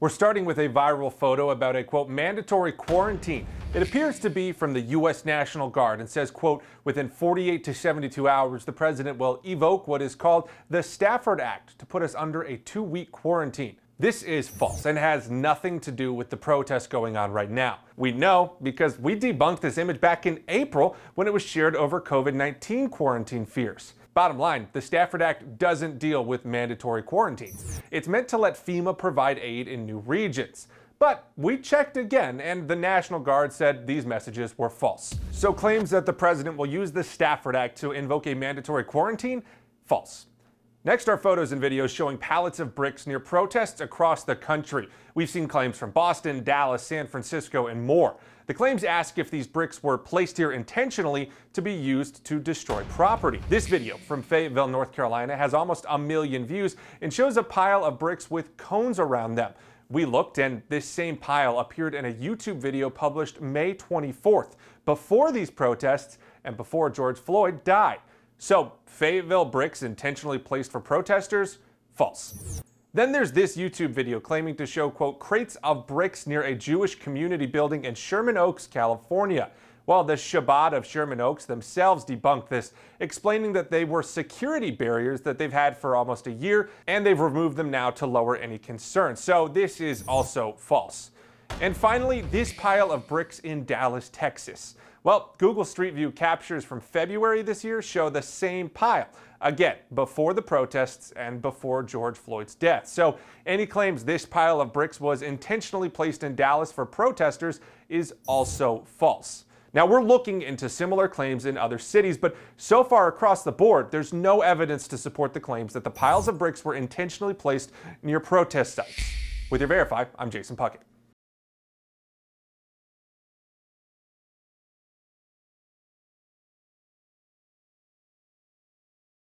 We're starting with a viral photo about a quote mandatory quarantine. It appears to be from the U.S. National Guard and says, quote, within 48 to 72 hours, the president will evoke what is called the Stafford Act to put us under a two week quarantine. This is false and has nothing to do with the protest going on right now. We know because we debunked this image back in April when it was shared over COVID 19 quarantine fears. Bottom line, the Stafford Act doesn't deal with mandatory quarantines. It's meant to let FEMA provide aid in new regions. But we checked again, and the National Guard said these messages were false. So claims that the president will use the Stafford Act to invoke a mandatory quarantine? False. Next are photos and videos showing pallets of bricks near protests across the country. We've seen claims from Boston, Dallas, San Francisco, and more. The claims ask if these bricks were placed here intentionally to be used to destroy property. This video from Fayetteville, North Carolina has almost a million views and shows a pile of bricks with cones around them. We looked, and this same pile appeared in a YouTube video published May 24th, before these protests and before George Floyd died. So, Fayetteville bricks intentionally placed for protesters? False. Then there's this YouTube video claiming to show, quote, crates of bricks near a Jewish community building in Sherman Oaks, California. Well, the Shabbat of Sherman Oaks themselves debunked this, explaining that they were security barriers that they've had for almost a year, and they've removed them now to lower any concern. So this is also false. And finally, this pile of bricks in Dallas, Texas. Well, Google Street View captures from February this year show the same pile. Again, before the protests and before George Floyd's death. So, any claims this pile of bricks was intentionally placed in Dallas for protesters is also false. Now, we're looking into similar claims in other cities, but so far across the board, there's no evidence to support the claims that the piles of bricks were intentionally placed near protest sites. With your Verify, I'm Jason Puckett.